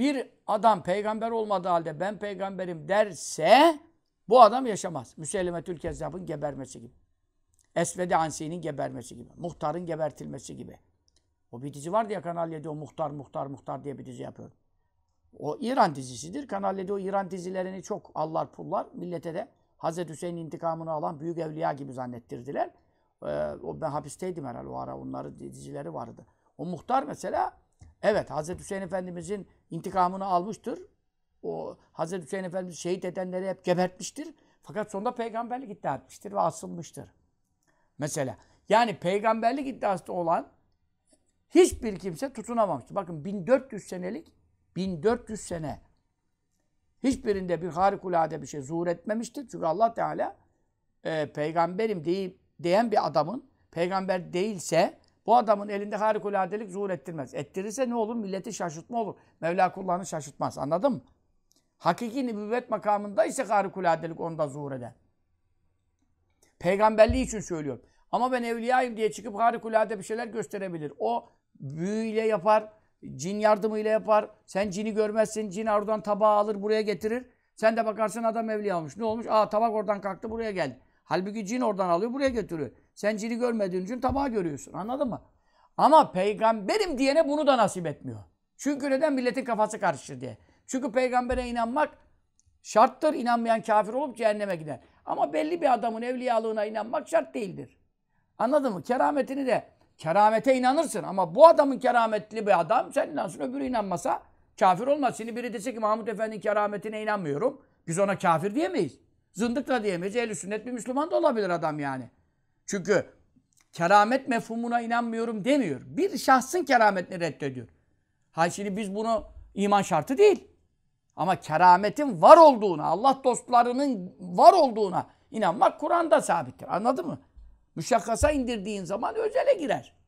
bir adam peygamber olmadığı halde ben peygamberim derse bu adam yaşamaz. Müsellimetül Kezzab'ın gebermesi gibi. Esvede Ansi'nin gebermesi gibi. Muhtarın gebertilmesi gibi. O bir dizi vardı ya Kanal 7 o Muhtar Muhtar Muhtar diye bir dizi yapıyor. O İran dizisidir. Kanal 7 o İran dizilerini çok allar pullar millete de Hazreti Hüseyin intikamını alan büyük evliya gibi zannettirdiler. Ee, o ben hapisteydim herhalde o ara onların dizileri vardı. O muhtar mesela Evet Hazreti Hüseyin Efendimizin intikamını almıştır. O Hazreti Hüseyin Efendimiz şehit edenleri hep gebertmiştir. Fakat sonunda peygamberlik iddia etmiştir ve asılmıştır. Mesela yani peygamberlik iddiası olan hiçbir kimse tutunamamıştır. Bakın 1400 senelik 1400 sene hiçbirinde bir harikulade bir şey zuhur etmemiştir. Çünkü Allah Teala e, peygamberim deyip, diyen bir adamın peygamber değilse o adamın elinde harikuladelik zuhur ettirmez. Ettirirse ne olur? Milleti şaşırtma olur. Mevla kullarını şaşırtmaz. Anladın mı? Hakiki nübüvvet makamında ise harikuladelik onda zuhur eder. Peygamberliği için söylüyorum. Ama ben evliyayım diye çıkıp harikulade bir şeyler gösterebilir. O büyüyle yapar, cin yardımıyla yapar. Sen cini görmezsin, cin oradan tabağı alır, buraya getirir. Sen de bakarsın adam evliya olmuş. Ne olmuş? Aa tabak oradan kalktı, buraya geldi. Halbuki cin oradan alıyor, buraya götürüyor. Sen cini görmediğin için tabağı görüyorsun. Anladın mı? Ama peygamberim diyene bunu da nasip etmiyor. Çünkü neden? Milletin kafası karışır diye. Çünkü peygambere inanmak şarttır. İnanmayan kafir olup cehenneme gider. Ama belli bir adamın evliyalığına inanmak şart değildir. Anladın mı? Kerametini de keramete inanırsın ama bu adamın kerametli bir adam sen inansın öbürü inanmasa kafir olmaz. Şimdi biri dese ki Mahmut Efendi'nin kerametine inanmıyorum. Biz ona kafir diyemeyiz. Zındık da diyemeyiz. Ehl-i sünnet bir Müslüman da olabilir adam yani. Çünkü keramet mefhumuna inanmıyorum demiyor. Bir şahsın kerametini reddediyor. Ha şimdi biz bunu iman şartı değil. Ama kerametin var olduğuna, Allah dostlarının var olduğuna inanmak Kur'an'da sabittir. Anladın mı? Müşakasa indirdiğin zaman özele girer.